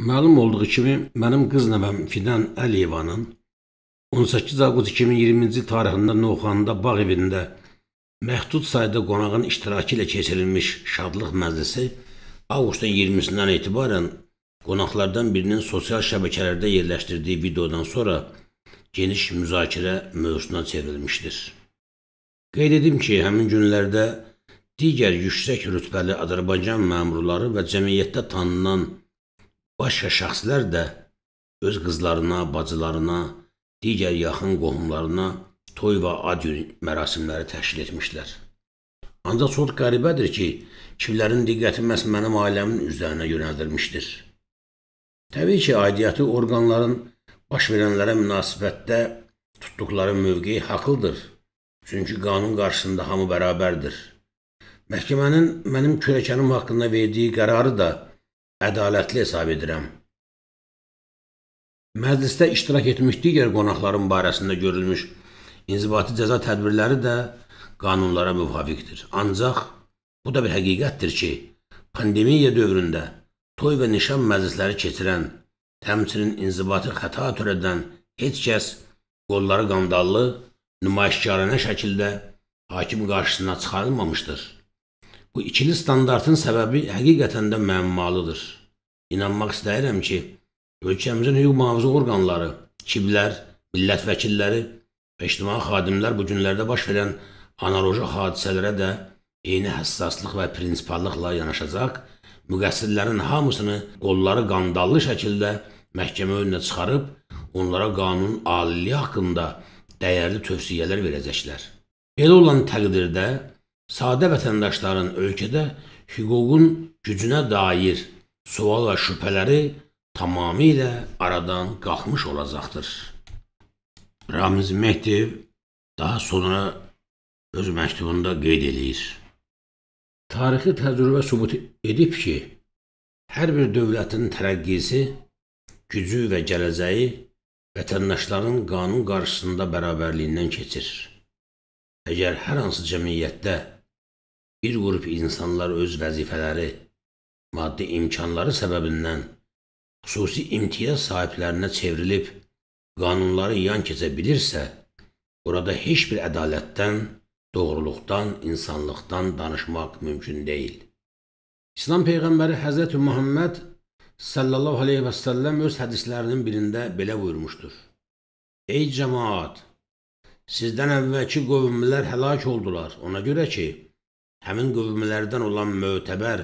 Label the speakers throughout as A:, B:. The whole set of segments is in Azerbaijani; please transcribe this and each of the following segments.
A: Məlum olduğu kimi, mənim qız nəvəm Fidan Əliyevanın 18 avqust 2020-ci il tarixində Novxanında bağ evində məhdud sayda qonağın iştirakı ilə keçirilmiş şadlıq məclisi avqustun 20-sindən etibarən qonaqlardan birinin sosial şəbəkələrdə yerləşdirdiyi videodan sonra geniş müzakirə mövzusuna çevrilmişdir. Qeyd edim ki, həmin günlərdə digər yüksək rütbəli Azərbaycan məmurları və cəmiyyətdə tanınan Başqa şəxslər də öz qızlarına, bacılarına, digər yaxın qohumlarına toy və ad günü mərasimləri təşkil etmişlər. Ancaq çox qəribədir ki, kimlərin diqqəti məhz mənim ailəmin üzərinə yönəldilmişdir. Təbii ki, aidiyyəti orqanların baş verənlərə münasibətdə tutduqları mövqeyi haqlıdır. Çünki qanun qarşısında hamı bərabərdir. Məhkəmənin mənim kürəkənim haqqında verdiyi qərarı da ədalətli hesab edirəm. Məclisdə iştirak etmiş digər qonaqların barəsində görülmüş inzibati cəza tədbirləri də qanunlara müvafiqdir. Ancaq bu da bir həqiqətdir ki, pandemiya dövründə toy və nişan məclisləri keçirən, təmsilin inzibati xəta törədən heç kəs qolları qandallı, nümayişkarənə şəkildə hakim qarşısına çıxarılmamışdır. Bu ikili standartın səbəbi həqiqətən də məmmalıdır. İnanmaq istəyirəm ki, ölkəmizin hüquq mühafizə orqanları, kiblər, millət vəkilləri və ictimai xadimlər bu günlərdə baş verən analoji hadisələrə də eyni həssaslıq və prinsipallıqla yanaşacaq, müqəssirlərin hamısını qolları qandallı şəkildə məhkəmə önünə çıxarıb, onlara qanun aliliyi haqqında dəyərli tövsiyələr verəcəklər. Belə olan təqdirdə sadə vətəndaşların ölkədə hüququn gücünə dair sual və şübhələri tamamilə aradan qalxmış olacaqdır. Ramiz Mehdiyev daha sonra öz məktubunda qeyd eləyir. Tarixi təcrübə sübut edib ki, hər bir dövlətin tərəqqisi, gücü və gələcəyi vətəndaşların qanun qarşısında bərabərliyindən keçir. Əgər hər hansı cəmiyyətdə bir qrup insanlar öz vəzifələri, maddi imkanları səbəbindən xüsusi imtiyaz sahiblərinə çevrilib qanunları yan keçə bilirsə, burada heç bir ədalətdən, doğruluqdan, insanlıqdan danışmaq mümkün deyil. İslam peyğəmbəri Həzrət Məhəmməd sallallahu aleyhi və səlləm öz hədislərinin birində belə buyurmuşdur. Ey cəmaat, sizdən əvvəlki qovmlər həlak oldular, ona görə ki, həmin qövmələrdən olan mötəbər,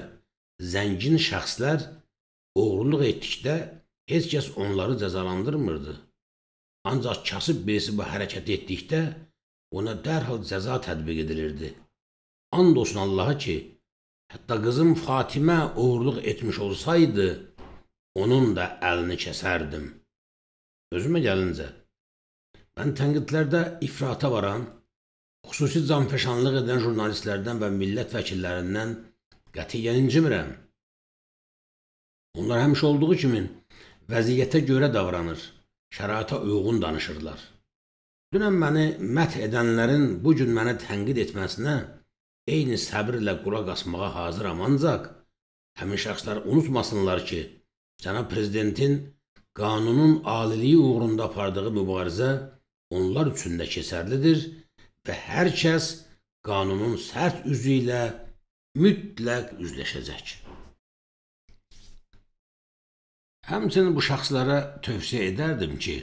A: zəngin şəxslər oğurluq etdikdə heç kəs onları cəzalandırmırdı. Ancaq kasıb birisi bu hərəkət etdikdə ona dərhal cəza tətbiq edilirdi. And olsun Allaha ki, hətta qızım Fatimə oğurluq etmiş olsaydı, onun da əlini kəsərdim. Özümə gəlincə, mən tənqidlərdə ifrata varan, xüsusi canfəşanlıq edən jurnalistlərdən və millət vəkillərindən qətiyyən incimirəm. Onlar həmişə olduğu kimi vəziyyətə görə davranır, şəraita uyğun danışırlar. Dünən məni məth edənlərin bu gün mənə tənqid etməsinə eyni səbirlə qulaq asmağa hazıram ancaq həmin şəxslər unutmasınlar ki, cənab prezidentin qanunun aliliyi uğrunda apardığı mübarizə onlar üçün də keçərlidir və və hər kəs qanunun sərt üzü ilə mütləq üzləşəcək. Həmçinin bu şəxslərə tövsiyə edərdim ki,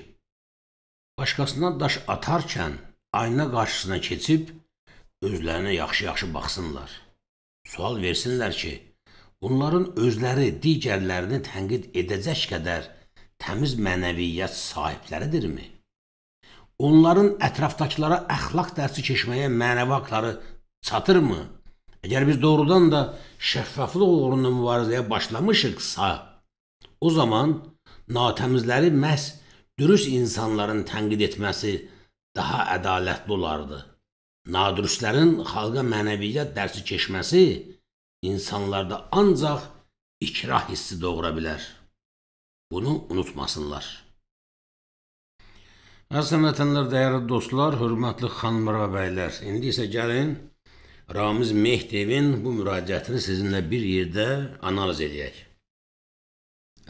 A: başqasına daş atarkən ayna qarşısına keçib özlərinə yaxşı-yaxşı baxsınlar. Sual versinlər ki, bunların özləri digərlərini tənqid edəcək qədər təmiz mənəviyyat sahibləridirmi? onların ətrafdakılara əxlaq dərsi keçməyə mənəvi haqları çatırmı? Əgər biz doğrudan da şəffaflıq uğrunda mübarizəyə başlamışıqsa, o zaman natəmizləri məhz dürüst insanların tənqid etməsi daha ədalətli olardı. Nadürüstlərin xalqa mənəviyyat dərsi keçməsi insanlarda ancaq ikrah hissi doğura bilər. Bunu unutmasınlar. Azərbaycan vətənlər, dəyərli dostlar, hörmətli xanımlar və bəylər, indi isə gəlin Ramiz Mehdevin bu müraciətini sizinlə bir yerdə analiz edək.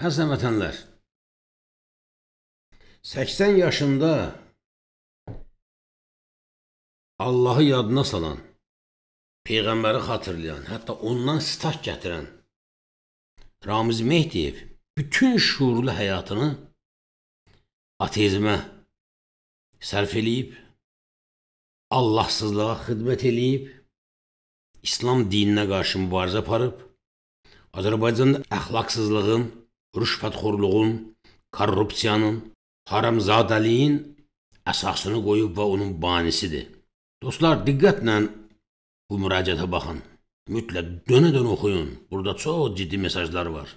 B: Azərbaycan vətənlər, 80 yaşında Allahı yadına salan, Peyğəmbəri xatırlayan, hətta ondan stak gətirən Ramiz Mehdiyev bütün şuurlu həyatını ateizmə sərf
A: eləyib, Allahsızlığa xidmət eləyib, İslam dininə qarşı mübarizə aparıb, Azərbaycanda əxlaqsızlığın, rüşvətxorluğun, korrupsiyanın, haramzadəliyin əsasını qoyub və onun banisidir. Dostlar, diqqətlə bu müraciətə baxın. Mütləq dönə-dönə oxuyun. Burada çox ciddi mesajlar var.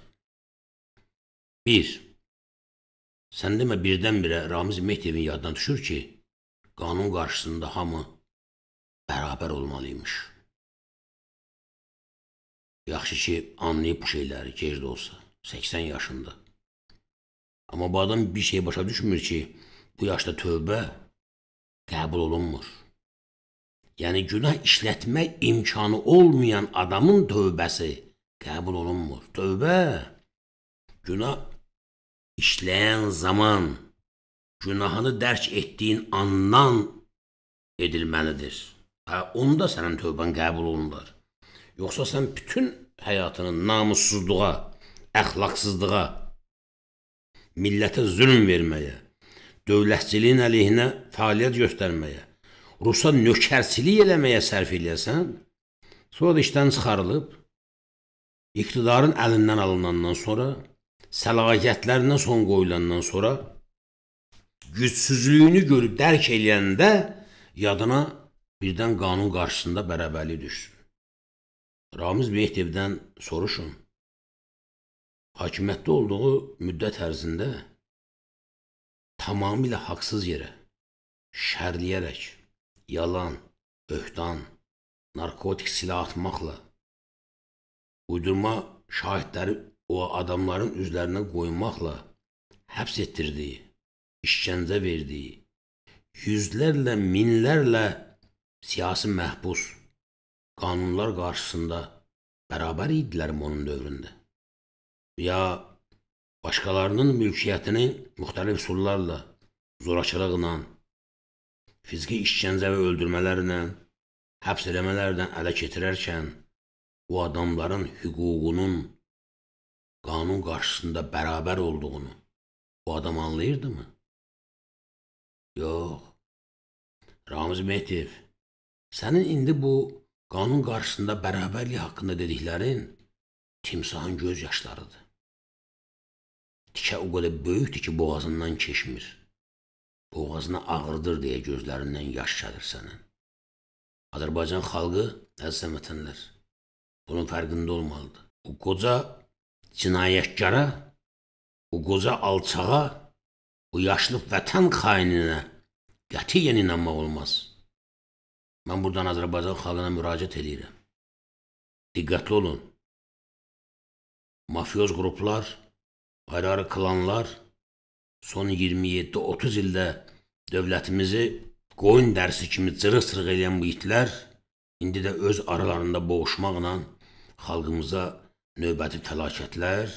A: 1. Sən demə birdən-birə Ramiz Mehtevin yadına düşür ki,
B: qanun qarşısında hamı bərabər olmalıymış.
A: Yaxşı ki, anlayıb bu şeyləri gec də olsa, 80 yaşında. Amma bu adam bir şey başa düşmür ki, bu yaşda tövbə qəbul olunmur. Yəni, günah işlətmək imkanı olmayan adamın tövbəsi qəbul olunmur. Tövbə günah işləyən zaman günahını dərk etdiyin andan edilməlidir. Hə, onda sənin tövbən qəbul olunur. Yoxsa sən bütün həyatını namussuzluğa, əxlaqsızlığa, millətə zülm verməyə, dövlətçiliyin əleyhinə fəaliyyət göstərməyə, Rusa nökərçilik eləməyə sərf eləyəsən, sonra da işdən çıxarılıb, iqtidarın əlindən alınandan sonra səlahiyyətlərinə son qoyulandan sonra gücsüzlüyünü görüb dərk eləyəndə yadına birdən qanun qarşısında bərabərlik düşsün. Ramiz Mehdevdən soruşun. Hakimiyyətdə olduğu
B: müddət ərzində tamamilə haqsız yerə,
A: şərliyərək, yalan, böhtan, narkotik silah atmaqla, uydurma şahidləri o adamların üzlərinə qoymaqla həbs etdirdiyi, işgəncə verdiyi, yüzlərlə, minlərlə siyasi məhbus qanunlar qarşısında bərabər idilər onun dövründə. Ya başqalarının mülkiyyətini müxtəlif üsullarla, zorakılıqla, fiziki işgəncə və öldürmələrlə, həbs eləmələrdən ələ keçirərkən bu adamların hüququnun qanun qarşısında bərabər
B: olduğunu bu adam anlayırdı mı? Yox. Ramiz Mehdiyev, sənin indi bu qanun qarşısında bərabərlik haqqında dediklərin timsahın göz yaşlarıdır.
A: Tikə o qədər böyükdür ki, boğazından keçmir. Boğazına ağırdır deyə gözlərindən yaş gəlir sənin. Azərbaycan xalqı, əziz vətənlər, bunun fərqində olmalıdır. O qoca cinayətkara, bu qoca alçağa, bu yaşlı vətən xaininə qətiyyən inanmaq olmaz. Mən buradan Azərbaycan xalqına müraciət edirəm.
B: Diqqətli olun. Mafioz qruplar, ayrı-ayrı
A: klanlar son 27-30 ildə dövlətimizi qoyun dərsi kimi cırıq-cırıq eləyən bu itlər indi də öz aralarında boğuşmaqla xalqımıza növbəti təlakətlər,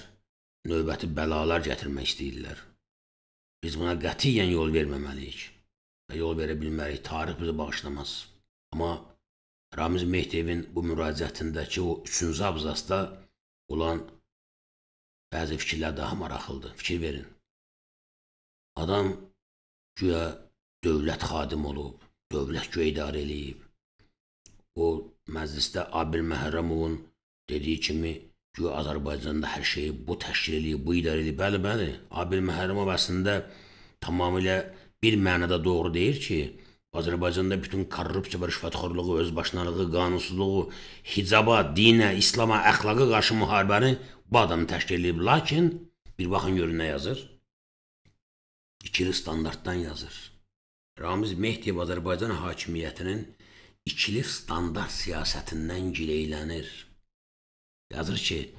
A: növbəti bəlalar gətirmək istəyirlər. Biz buna qətiyyən yol verməməliyik və yol verə bilmərik, tarix bizi bağışlamaz. Amma Ramiz Mehdiyevin bu müraciətindəki o üçüncü abzasda olan bəzi fikirlər daha
B: maraqlıdır. Fikir verin. Adam güya dövlət xadim
A: olub, dövlət güya idarə eləyib. O məclisdə Abil Məhərrəmovun dediyi kimi Güya Azərbaycanda hər şeyi bu təşkil eləyib, bu idarə eləyib. Bəli, bəli. Abil Məhərrəmov əslində tamamilə bir mənada doğru deyir ki, Azərbaycanda bütün korrupsiya və rüşvətxorluğu, özbaşınalığı, qanunsuzluğu, hicaba, dinə, İslama, əxlaqa qarşı müharibəni bu adam təşkil edib. Lakin bir baxın görün nə yazır? İkili standartdan yazır. Ramiz Mehdiyev Azərbaycan hakimiyyətinin ikili standart siyasətindən gileylənir. Yazır ki,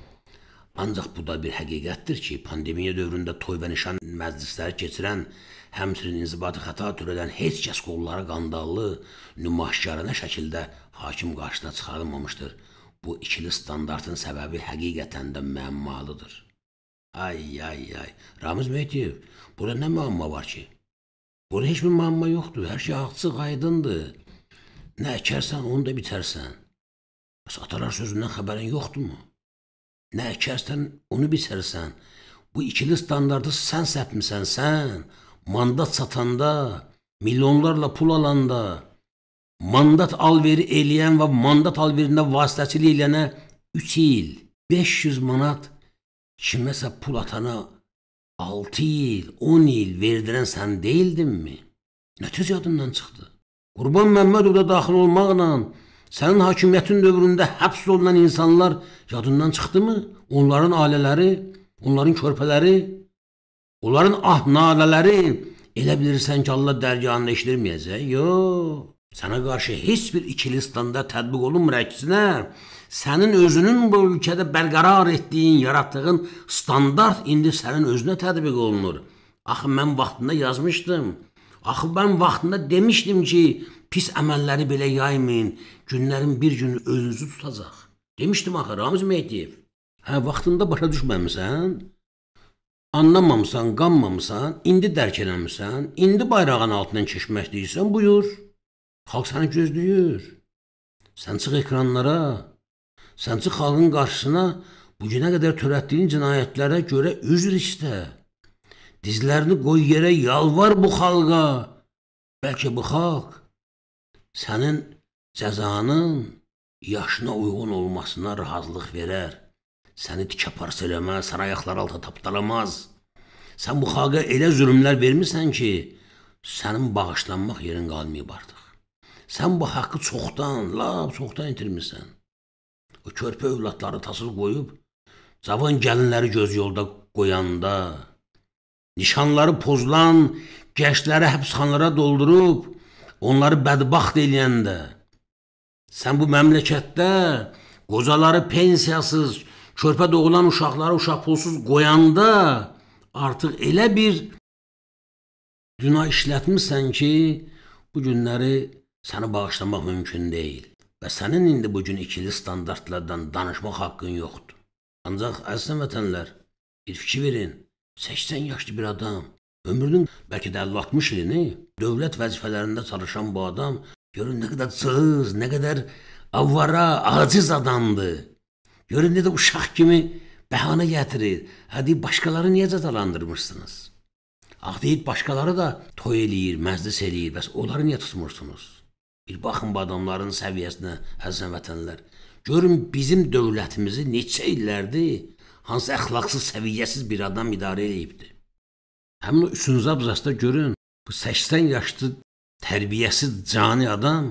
A: ancaq bu da bir həqiqətdir ki, pandemiya dövründə toy və nişan məclisləri keçirən, həmçinin inzibati xəta törədən heç kəs qolları qandallı, nümayişkarənə şəkildə hakim qarşısına çıxarılmamışdır. Bu ikili standartın səbəbi həqiqətən də məmmalıdır. Ay, ay, ay, Ramiz Mehdiyev, burada nə müamma var ki? Burada heç bir müamma yoxdur, hər şey açıq, aydındır. Nə əkərsən, onu da bitərsən. Bəs atalar sözündən xəbərin yoxdurmu? Nə əkərsən, onu biçərsən. Bu ikili standartı sən səpmisən, sən. Mandat satanda, milyonlarla pul alanda, mandat alveri eləyən və mandat alverində vasitəçilik eləyənə 3 il 500 manat kiməsə pul atana 6 il, 10 il verdirən sən deyildinmi? Nə tez yadından çıxdı? Qurban Məmmədov da daxil olmaqla Sənin hakimiyyətin dövründə həbs olunan insanlar yadından çıxdımı? Onların ailələri, onların körpələri, onların ah nalələri elə bilirsən ki, Allah dərgahında işləməyəcək. Yox. Sənə qarşı heç bir ikili standart tətbiq olunmur əksinə. Sənin özünün bu ölkədə bərqərar etdiyin, yaratdığın standart indi sənin özünə tətbiq olunur. Axı mən vaxtında yazmışdım. Axı mən vaxtında demişdim ki, pis əməlləri belə yaymayın günlərin bir günü özünüzü tutacaq. Demişdim axı Ramiz Mehdiyev. Hə vaxtında başa düşməmisən, anlamamısan, qanmamısan, indi dərk eləmirsən, indi bayrağın altından keçmək deyirsən, buyur. Xalq səni gözləyir. Sən çıx ekranlara, sən çıx xalqın qarşısına, bu günə qədər törətdiyin cinayətlərə görə üzr istə. Dizlərini qoy yerə, yalvar bu xalqa. Bəlkə bu xalq sənin Cəzanın yaşına uyğun olmasına razılıq verər. Səni tikə parça eləməz, səni ayaqlar altı tapdalamaz. Sən bu xalqa elə zülmlər vermirsən ki, sənin bağışlanmaq yerin qalmayıb artıq. Sən bu haqqı çoxdan, lap çoxdan itirmisən. O körpə övladları tasız qoyub, cavan gəlinləri göz yolda qoyanda, nişanları pozulan, gəncləri həbsxanalara doldurub, onları bədbaxt eləyəndə, Sən bu məmləkətdə qocaları pensiyasız, körpə doğulan uşaqları uşaq pulsuz qoyanda artıq elə bir günah işlətmisən ki, bu günləri səni bağışlamaq mümkün deyil. Və sənin indi bu gün ikili standartlardan danışmaq haqqın yoxdur. Ancaq əziz vətənlər, bir fikir verin. 80 yaşlı bir adam, ömrünün bəlkə də 50-60 ilini dövlət vəzifələrində çalışan bu adam Görün ne kadar sığız, ne kadar avvara, aciz adamdı. Görün ne de uşaq kimi bəhanə gətirir. Hə deyib, başqaları niyə cəzalandırmışsınız? Ax ah, deyib, başqaları da toy eləyir, məclis eləyir, bəs onları niyə tutmursunuz? Bir baxın bu adamların səviyyəsinə, əzizən vətənlər. Görün bizim dövlətimizi neçə illərdir hansı əxlaqsız, səviyyəsiz bir adam idarə eləyibdi. Həmin o üçüncü abzasda görün, bu 80 yaşlı tərbiyəsiz cani adam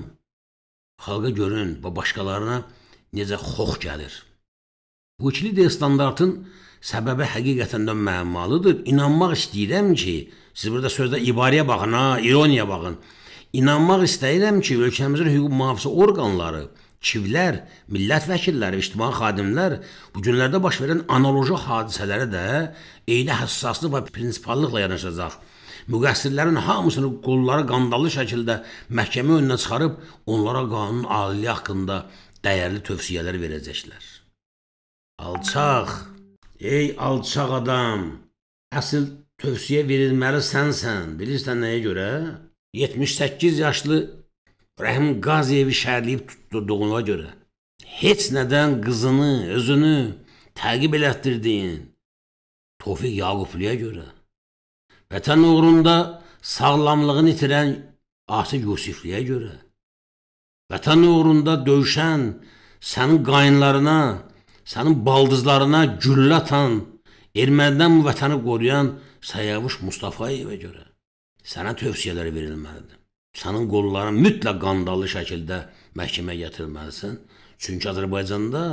A: xalqa görün və başqalarına necə xox gəlir. Bu ikili də standartın səbəbi həqiqətən də məmmalıdır. İnanmaq istəyirəm ki, siz burada sözdə ibarəyə baxın, ha, ironiya baxın. İnanmaq istəyirəm ki, ölkəmizin hüquq mühafizə orqanları, çivlər, millət vəkilləri, ictimai xadimlər bu günlərdə baş verən analoji hadisələrə də eyni həssaslıq və prinsipallıqla yanaşacaq. Müqəssirlərin hamısını qolları qandalı şəkildə məhkəmə önünə çıxarıb onlara qanun aliliyi haqqında dəyərli tövsiyələr verəcəklər. Alçaq, ey alçaq adam, əsl tövsiyə verilməli sənsən. Bilirsən nəyə görə? 78 yaşlı Rəhim Qaziyevi şərliyib tutduğuna görə heç nədən qızını, özünü təqib elətdirdiyin Tofiq Yaqubluya görə Vətən uğrunda sağlamlığını itirən Asi Yusifliyə görə, vətən uğrunda döyüşən, sənin qayınlarına, sənin baldızlarına güllə atan, ermənidən bu vətəni qoruyan Səyavuş Mustafayevə görə sənə tövsiyələr verilməlidir. Sənin qolların mütləq qandalı şəkildə məhkəməyə gətirilməlisən. Çünki Azərbaycanda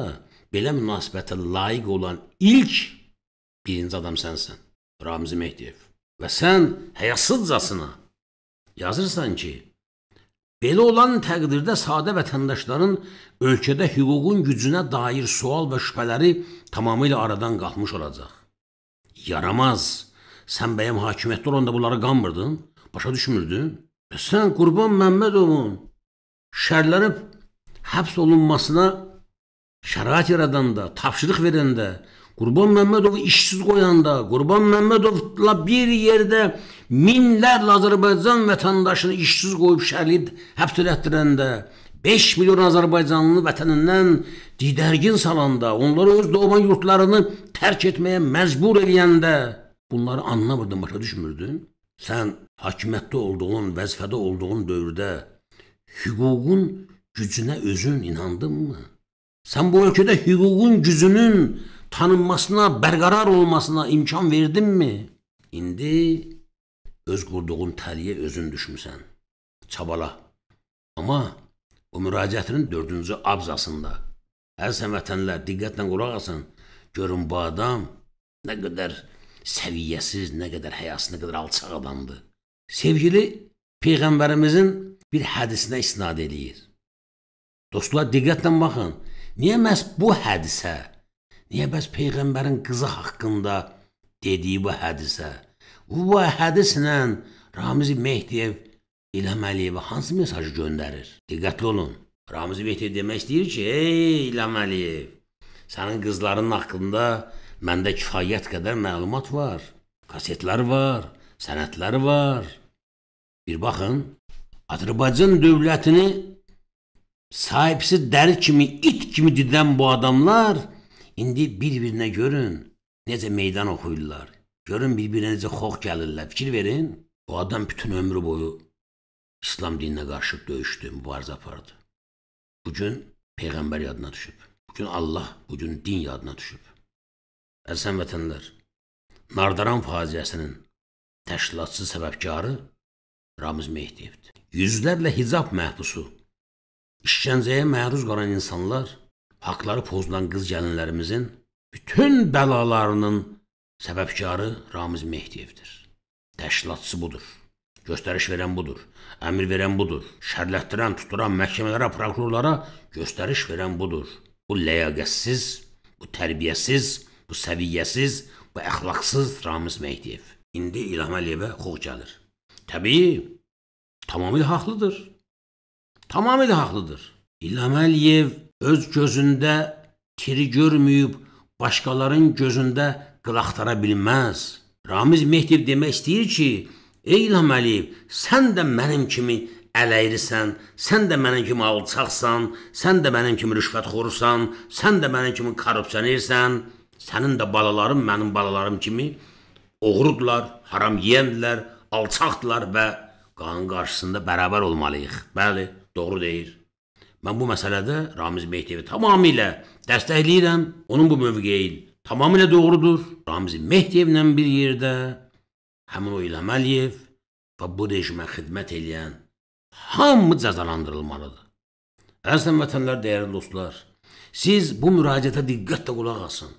A: belə münasibətə layiq olan ilk birinci adam sənsən. Ramiz Mehdiyev. Və sən həyasızcasına yazırsan ki, belə olan təqdirdə sadə vətəndaşların ölkədə hüququn gücünə dair sual və şübhələri tamamilə aradan qalxmış olacaq. Yaramaz, sən bəyəm hakimiyyətdə olanda bunları qanmırdın, başa düşmürdün. Və sən Qurban Məmmədovun şərlərib həbs olunmasına şərait yaradanda, tapşırıq verəndə, Qurban Məmmədov işsiz qoyanda, Qurban Məmmədovla bir yerdə minlərlə Azərbaycan vətəndaşını işsiz qoyub şəhid həbs elətdirəndə, 5 milyon Azərbaycanlı vətənindən didərgin salanda, onları öz doğman yurtlarını tərk etməyə məcbur eləyəndə bunları anlamırdın, başa düşmürdün. Sən hakimiyyətdə olduğun, vəzifədə olduğun dövrdə hüququn gücünə özün inandın mı? Sən bu ölkədə hüququn gücünün tanınmasına, bərqərar olmasına imkan verdinmi? İndi öz qurduğun təliyə özün düşmüsən. Çabala. Amma bu müraciətinin dördüncü abzasında əzəm vətənlər diqqətlə qulaq asın, görün bu adam nə qədər səviyyəsiz, nə qədər həyası, nə qədər alçaq adamdır. Sevgili Peyğəmbərimizin bir hədisinə istinad eləyir. Dostlar, diqqətlə baxın. Niyə məhz bu hədisə Niyə bəs Peyğəmbərin qızı haqqında dediyi bu hədisə, bu hədislə Ramiz Mehdiyev İlham Əliyevə hansı mesajı göndərir? Diqqətli olun. Ramiz Mehdiyev demək istəyir ki, ey İlham Əliyev, sənin qızların haqqında məndə kifayət qədər məlumat var. Kasetlər var, sənətlər var. Bir baxın, Azərbaycan dövlətini sahibsiz dəri kimi, it kimi didən bu adamlar İndi bir-birinə görün, necə meydan oxuyurlar. Görün bir-birinə necə xox gəlirlər. Fikir verin. Bu adam bütün ömrü boyu İslam dininə qarşı döyüşdü, mübarizə apardı. Bu gün peyğəmbər yadına düşüb. Bu gün Allah, bu gün din yadına düşüb. Əzizəm vətənlər, Nardaran faciəsinin təşkilatçı səbəbkarı Ramiz Mehdiyevdir. Yüzlərlə hicab məhbusu, işgəncəyə məruz qalan insanlar haqları pozulan qız gəlinlərimizin bütün bəlalarının səbəbkarı Ramiz Mehdiyevdir. Təşkilatçısı budur. Göstəriş verən budur. Əmr verən budur. Şərlətdirən, tuturan məhkəmələrə, prokurorlara göstəriş verən budur. Bu ləyaqətsiz, bu tərbiyəsiz, bu səviyyəsiz, bu əxlaqsız Ramiz Mehdiyev. İndi İlham Əliyevə xox gəlir. Təbii, tamamilə haqlıdır. Tamamilə haqlıdır. İlham Əliyev öz gözündə tiri görməyib başqaların gözündə qıl axtara bilməz. Ramiz Mehdiyev demək istəyir ki, ey İlham Əliyev, sən də mənim kimi ələyrisən, sən də mənim kimi alçaqsan, sən də mənim kimi rüşvətxorsan, sən də mənim kimi korrupsionersən, sənin də balaların mənim balalarım kimi oğrudlar, haram yeyəndirlər, alçaqdırlar və qanun qarşısında bərabər olmalıyıq. Bəli, doğru deyir. Mən bu məsələdə Ramiz Mehdiyevi tamamilə dəstəkləyirəm. Onun bu mövqeyi tamamilə doğrudur. Ramiz Mehdiyevlə bir yerdə həmin o İlham Əliyev və bu rejimə xidmət edən hamı cəzalandırılmalıdır. Əzizəm vətənlər, dəyərli dostlar, siz bu müraciətə diqqətlə qulaq asın.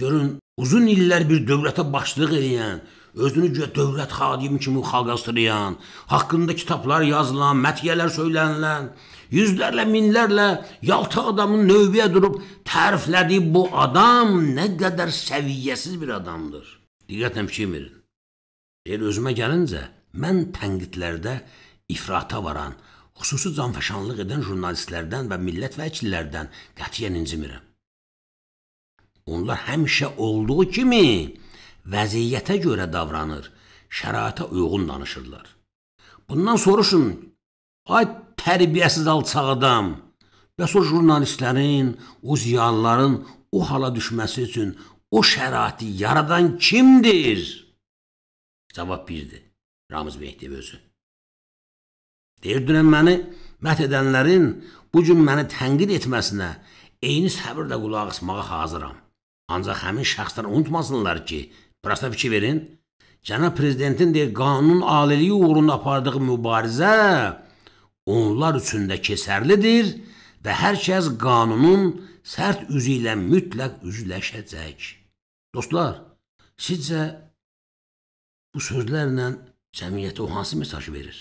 A: Görün, uzun illər bir dövlətə başlıq edən, özünü dövlət xadimi kimi xalqastırıyan, haqqında kitablar yazılan, mətiyyələr söylənilən, yüzlərlə, minlərlə yaltaq adamın növbəyə durub təriflədiyi bu adam nə qədər səviyyəsiz bir adamdır. Diqqətlə fikir verin. Deyir, özümə gəlincə, mən tənqidlərdə ifrata varan, xüsusi canfəşanlıq edən jurnalistlərdən və millət vəkillərdən qətiyyən incimirəm. Onlar həmişə olduğu kimi vəziyyətə görə davranır, şəraitə uyğun danışırlar. Bundan soruşun, ay tərbiyəsiz alçaq adam. Bəs o jurnalistlərin, o ziyanların o hala düşməsi üçün o şəraiti yaradan kimdir? Cavab birdir. Ramiz Mehdiyev özü. Deyir, dünən məni mət edənlərin bu gün məni tənqid etməsinə eyni səbirlə qulaq asmağa hazıram. Ancaq həmin şəxslər unutmasınlar ki, burasına fikir verin, Cənab Prezidentin deyir, qanun aliliyi uğrunda apardığı mübarizə onlar üçün də keçərlidir və hər kəs qanunun sərt üzü ilə mütləq üzləşəcək. Dostlar, sizcə
B: bu sözlərlə cəmiyyətə o hansı mesaj verir?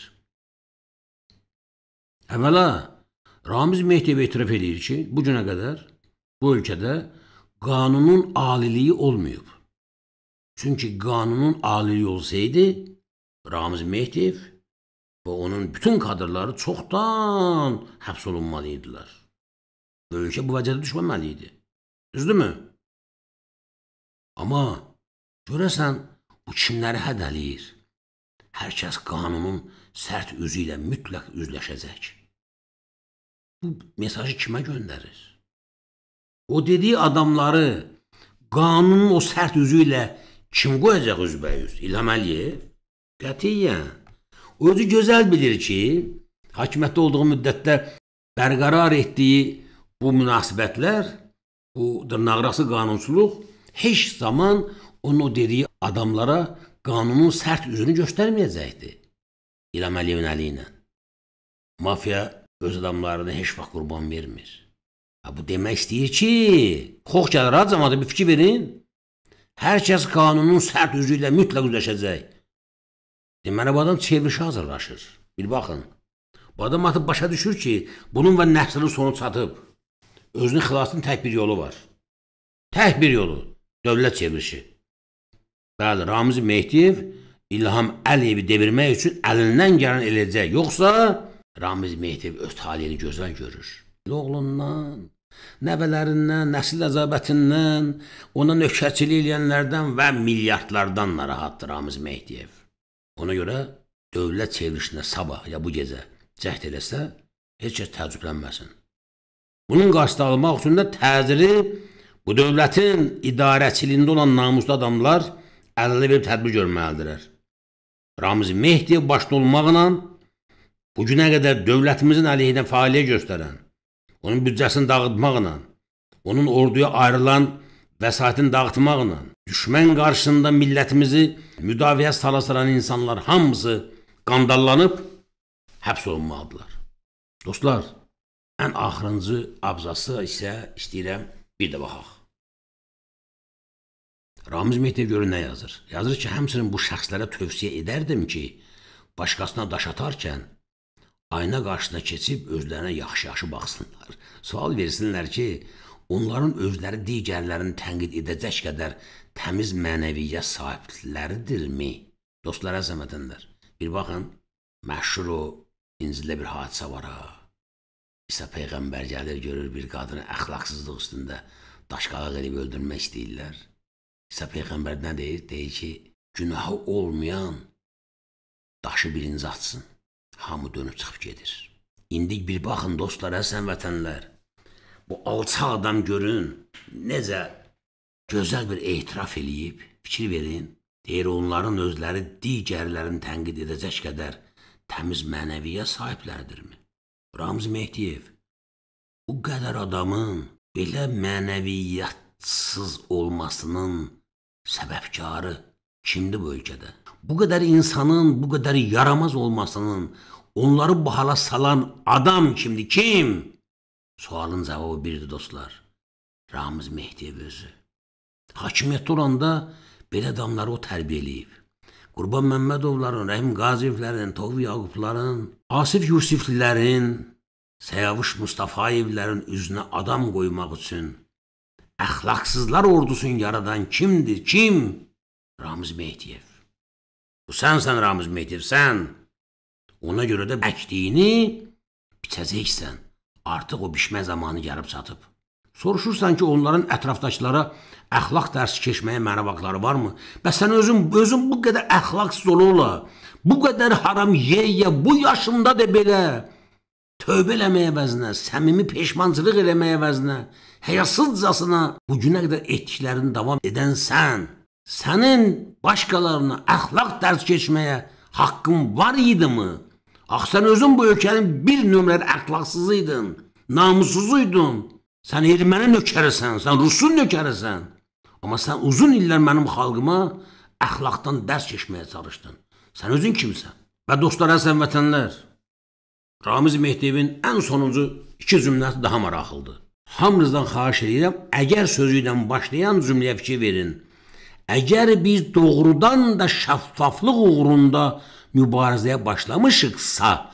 A: Əvvəla, Ramiz Mehdiyev etiraf edir ki, bu günə qədər bu ölkədə qanunun aliliyi olmayıb. Çünki qanunun aliliyi olsaydı, Ramiz Mehdiyev və onun bütün kadrları çoxdan həbs olunmalı idilər. Böyükə bu vəcədə düşməməli idi.
B: Düzdürmü? Amma görəsən, bu kimləri hədəliyir? Hər kəs qanunun sərt üzü ilə mütləq
A: üzləşəcək. Bu mesajı kimə göndərir? O dediyi adamları qanunun o sərt üzü ilə kim qoyacaq üzbəyüz? İlham Əliyev? Qətiyyən. Özü gözəl bilir ki, hakimiyyətdə olduğu müddətdə bərqərar etdiyi bu münasibətlər, bu dırnaqarası qanunsuluq heç zaman onun o dediyi adamlara qanunun sərt üzünü göstərməyəcəkdi. İlham Əliyevin əli ilə. Mafiya öz adamlarını heç vaxt qurban vermir. Ha, bu demək istəyir ki, xox gəlir ha cəmaata bir fikir verin. Hər kəs qanunun sərt üzü ilə mütləq üzləşəcək. Deməli, bu adam çevrilişə hazırlaşır. Bir baxın. Bu adam artıq başa düşür ki, bunun və nəslinin sonu çatıb. Özünün xilasının tək bir yolu var. Tək bir yolu. Dövlət çevrilişi. Bəli, Ramiz Mehdiyev İlham Əliyevi devirmək üçün əlindən gələn eləcək. Yoxsa Ramiz Mehdiyev öz taliyini gözdən görür. Oğlundan, nəvələrindən, nəsil əzabətindən, ona nökərçilik eləyənlərdən və milyardlardan narahatdır Ramiz Mehdiyev. Ona görə dövlət çevrilişinə sabah ya bu gecə cəhd eləsə, heç kəs təəccüblənməsin. Bunun qarşısını almaq üçün də tədiri bu dövlətin idarəçiliyində olan namuslu adamlar əldə verib tədbir görməlidirlər. Ramzi Mehdiyev başda olmaqla bu günə qədər dövlətimizin əleyhinə fəaliyyət göstərən, onun büdcəsini dağıtmaqla, onun orduya ayrılan vəsaitin dağıtmaqla düşmən qarşısında millətimizi müdafiəyə salasıran insanlar hamısı qandallanıb həbs olunmalıdırlar. Dostlar, ən axırıncı abzası isə istəyirəm bir də baxaq. Ramiz Mehdiyev görür nə yazır? Yazır ki, həmçinin bu şəxslərə tövsiyə edərdim ki, başqasına daş atarkən ayna qarşısına keçib özlərinə yaxşı-yaxşı baxsınlar. Sual versinlər ki, onların özləri digərlərini tənqid edəcək qədər təmiz mənəviyyə sahibləridirmi? Dostlar, əzəm vətənlər, bir baxın, məşhur o İncildə bir hadisə var ha. İsa Peyğəmbər gəlir, görür bir qadını əxlaqsızlıq üstündə daşqalaq edib öldürmək istəyirlər. İsa Peyğəmbər nə deyir? Deyir ki, günahı olmayan daşı birinci atsın. Hamı dönüb çıxıb gedir. İndi bir baxın dostlar, əsən vətənlər o alçaq adam görün, necə gözəl bir etiraf eləyib, fikir verin. Deyir, onların özləri digərlərini tənqid edəcək qədər təmiz mənəviyyə sahiblərdirmi? Ramz Mehdiyev, bu qədər adamın belə mənəviyyatsız olmasının səbəbkarı kimdir bu ölkədə? Bu qədər insanın bu qədər yaramaz olmasının, onları bu hala salan adam kimdir? Kim? Sualın cavabı birdir dostlar. Ramiz Mehdiyev özü. Hakimiyyətdə olanda belə adamları o tərbiyə eləyib. Qurban Məmmədovların, Rəhim Qaziyevlərin, Toğvi Yaqubların, Asif Yusiflilərin, Səyavuş Mustafayevlərin üzünə adam qoymaq üçün əxlaqsızlar ordusunu yaradan kimdir? Kim? Ramiz Mehdiyev. Bu sənsən Ramiz Mehdiyev, sən. Ona görə də bəkliyini biçəcəksən. Artıq o bişmə zamanı gəlib çatıb. Soruşursan ki, onların ətrafdakılara əxlaq dərsi keçməyə mənə vaxtları varmı? Bəs sən özün özün bu qədər əxlaqsız ola, bu qədər haram yeyə, bu yaşında da belə tövbə eləməyə əvəzinə, səmimi peşmançılıq eləməyə əvəzinə, həyasızcasına bu günə qədər etdiklərini davam edən sən, sənin başqalarına əxlaq dərsi keçməyə haqqın var idimi? Ax sən özün bu ölkənin bir nömrəli əxlaqsızıydın, namussuzuydun. Sən erməni nökərisən, sən rusun nökərisən. Amma sən uzun illər mənim xalqıma əxlaqdan dərs keçməyə çalışdın. Sən özün kimsən? Və dostlar, əsən vətənlər, Ramiz Mehdiyevin ən sonuncu iki cümləsi daha maraqlıdır. Hamınızdan xahiş edirəm, əgər sözü ilə başlayan cümləyə fikir verin. Əgər biz doğrudan da şəffaflıq uğrunda mübarizəyə başlamışıqsa,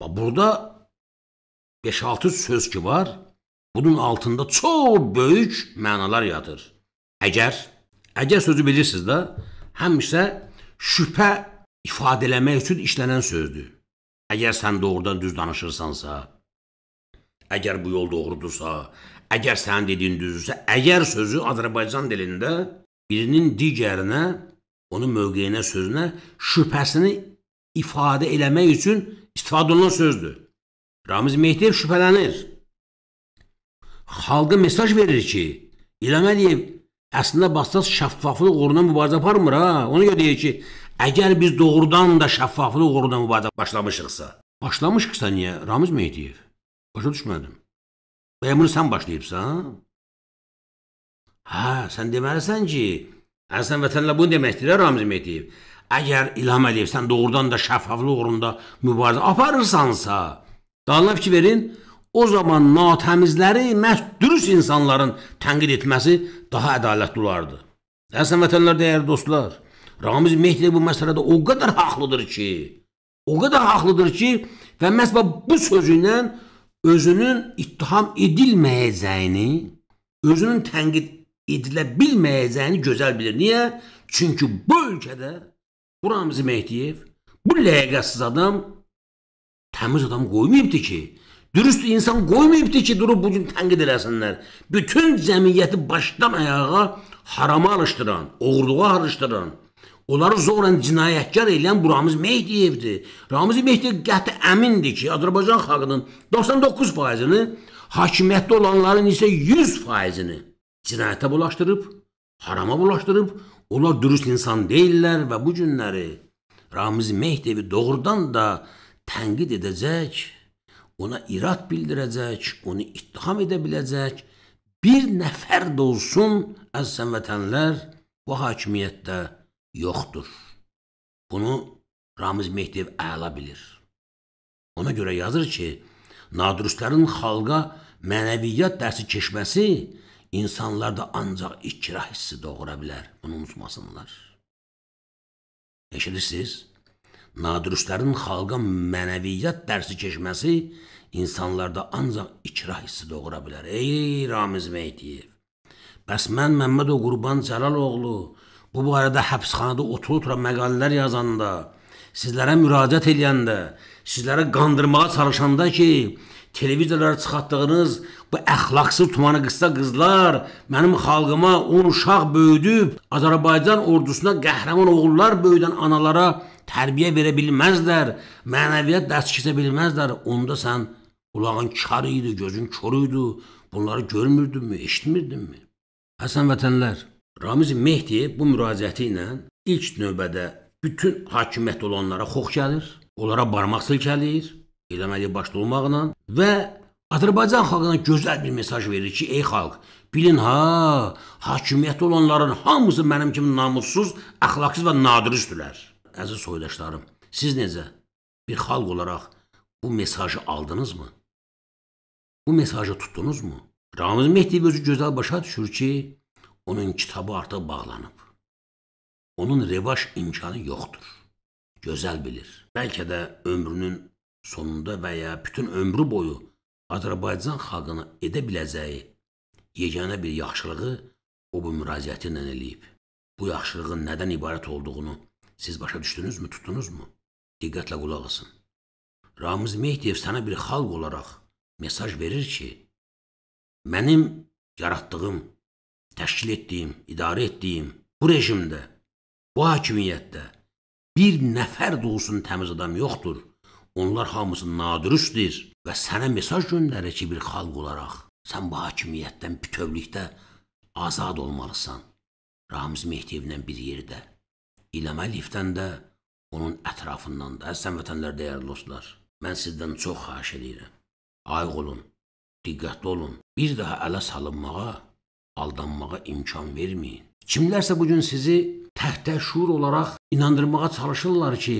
A: burada 5-6 söz ki var, bunun altında çox böyük mənalar yatır. Əgər, əgər sözü bilirsiniz də, həmişə şübhə ifadə eləmək üçün işlənən sözdür. Əgər sən doğrudan düz danışırsansa, əgər bu yol doğrudursa, əgər sənin dediyin düzdürsə, əgər sözü Azərbaycan dilində birinin digərinə onun mövqeyinə, sözünə şübhəsini ifadə eləmək üçün istifadə olunan sözdür. Ramiz Mehdiyev şübhələnir. Xalqa mesaj verir ki, İlham Əliyev əslində bassaz şəffaflıq uğruna mübarizə aparmır ha. Ona görə deyir ki, əgər biz doğrudan da şəffaflıq uğruna mübarizə başlamışıqsa, başlamışıqsa niyə Ramiz Mehdiyev? Başa düşmədim. Bəyəm bunu sən başlayıbsan? Hə, sən deməlisən ki, Əsən vətənlə bunu deməkdir, Ramzi Mehdiyev. Əgər İlham Əliyev sən doğrudan da şəffaflıq uğrunda mübarizə aparırsansa, dalına fikir verin, o zaman natəmizləri məhz dürüst insanların tənqid etməsi daha ədalətli olardı. Əsən vətənlər dəyərli dostlar, Ramiz Mehdiyev bu məsələdə o qədər haqlıdır ki, o qədər haqlıdır ki, və məhz bu sözü ilə özünün ittiham edilməyəcəyini, özünün tənqid edilə bilməyəcəyini gözəl bilir. Niyə? Çünki bu ölkədə bu Ramzi Mehdiyev, bu ləyaqətsiz adam təmiz adam qoymayıbdı ki, dürüst insan qoymayıbdı ki, durub bugün tənqid eləsinlər. Bütün cəmiyyəti başdan ayağa harama alışdıran, oğurluğa alışdıran, Onları zorla cinayətkar eləyən bu Ramiz Mehdiyevdir. Ramiz Mehdiyev qəti əmindir ki, Azərbaycan xalqının 99%-ni, hakimiyyətdə olanların isə 100%-ni cinayətə bulaşdırıb, harama bulaşdırıb, onlar dürüst insan deyillər və bu günləri Ramiz Mehdevi doğrudan da tənqid edəcək, ona irad bildirəcək, onu ittiham edə biləcək bir nəfər də olsun əzizən vətənlər bu hakimiyyətdə yoxdur. Bunu Ramiz Mehdiyev əla bilir. Ona görə yazır ki, nadürüstlərin xalqa mənəviyyat dərsi keçməsi insanlarda ancaq ikrah hissi doğura bilər. Bunu unutmasınlar. Eşidirsiniz? Nadürüstlərin xalqa mənəviyyat dərsi keçməsi insanlarda ancaq ikrah hissi doğura bilər. Ey Ramiz Mehdiyev, bəs mən Məmmədov Qurban Cəlaloğlu bu barədə həbsxanada otur-otura məqalələr yazanda, sizlərə müraciət edəndə, sizlərə qandırmağa çalışanda ki, televizorlara çıxartdığınız bu əxlaqsız tumanı qısa qızlar mənim xalqıma 10 uşaq böyüdüb Azərbaycan ordusuna qəhrəman oğullar böyüdən analara tərbiyə verə bilməzlər, mənəviyyat dərs keçə bilməzlər. Onda sən qulağın kar idi, gözün kor idi. Bunları görmürdünmü, eşitmirdinmi? Həsən vətənlər, Ramiz Mehdiyev bu müraciəti ilə ilk növbədə bütün hakimiyyətdə olanlara xox gəlir, onlara barmaq silkələyir İlham Əliyev başda olmaqla və Azərbaycan xalqına gözəl bir mesaj verir ki, ey xalq, bilin ha, hakimiyyətdə olanların hamısı mənim kimi namussuz, əxlaqsız və nadirüstdülər. Əziz soydaşlarım, siz necə bir xalq olaraq bu mesajı aldınızmı? Bu mesajı tutdunuzmu? Ramiz Mehdiyev özü gözəl başa düşür ki, onun kitabı artıq bağlanıb. Onun revaş imkanı yoxdur. Gözəl bilir. Bəlkə də ömrünün sonunda və ya bütün ömrü boyu Azərbaycan xalqına edə biləcəyi yeganə bir yaxşılığı o bu müraciəti ilə eləyib. Bu yaxşılığın nədən ibarət olduğunu siz başa düşdünüzmü, tutdunuzmu? Diqqətlə qulaq asın. Ramiz Mehdiyev sənə bir xalq olaraq mesaj verir ki, mənim yaratdığım, təşkil etdiyim, idarə etdiyim bu rejimdə, bu hakimiyyətdə bir nəfər doğusun təmiz adam yoxdur. Onlar hamısı nadürüstdür və sənə mesaj göndərir ki, bir xalq olaraq sən bu hakimiyyətdən bütövlükdə azad olmalısan. Ramiz Mehdiyevlə bir yerdə, İləm Əliyevdən də onun ətrafından da. Əzizəm vətənlər, dəyərli dostlar, mən sizdən çox xahiş edirəm. Ayıq olun, diqqətli olun. Bir daha ələ salınmağa, aldanmağa imkan verməyin. Kimlərsə bugün sizi təhtə şuur olaraq inandırmağa çalışırlar ki,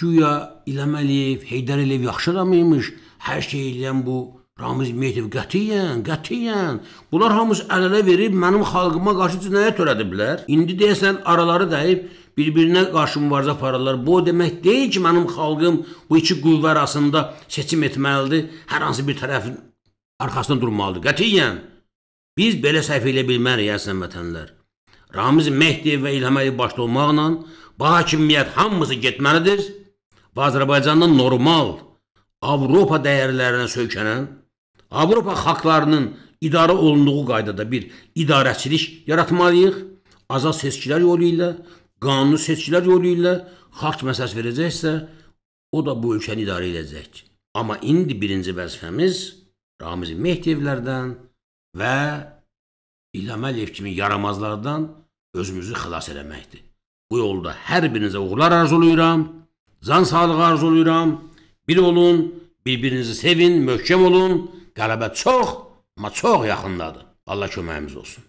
A: Güya İlham Əliyev, Heydər Əliyev yaxşı adam imiş, hər şey eləyən bu Ramiz Mehdiyev qətiyyən, qətiyyən. Bunlar hamısı əl-ələ verib mənim xalqıma qarşı cinayət törədiblər. İndi deyəsən araları dəyib bir-birinə qarşı mübarizə aparırlar. Bu demək deyil ki, mənim xalqım bu iki qüvvə arasında seçim etməlidir. Hər hansı bir tərəfin arxasında durmalıdır. Qətiyyən biz belə səhv eləyə bilmərik əslən vətənlər. Ramiz Mehdiyev və İlham Əliyev başda olmaqla bu hakimiyyət hamısı getməlidir və Azərbaycandan normal Avropa dəyərlərinə söykənən, Avropa xalqlarının idarə olunduğu qaydada bir idarəçilik yaratmalıyıq. Azad seçkilər yolu ilə, qanuni seçkilər yolu ilə xalq məsəl verəcəksə, o da bu ölkəni idarə edəcək. Amma indi birinci vəzifəmiz Ramiz Mehdiyevlərdən və İlham Əliyev kimi yaramazlardan özümüzü xilas eləməkdir. Bu yolda hər birinizə uğurlar arzulayıram. Can sağlığı arzulayıram. Bir olun, bir-birinizi sevin, möhkəm olun. Qələbə çox, amma çox yaxındadır. Allah köməyimiz
B: olsun.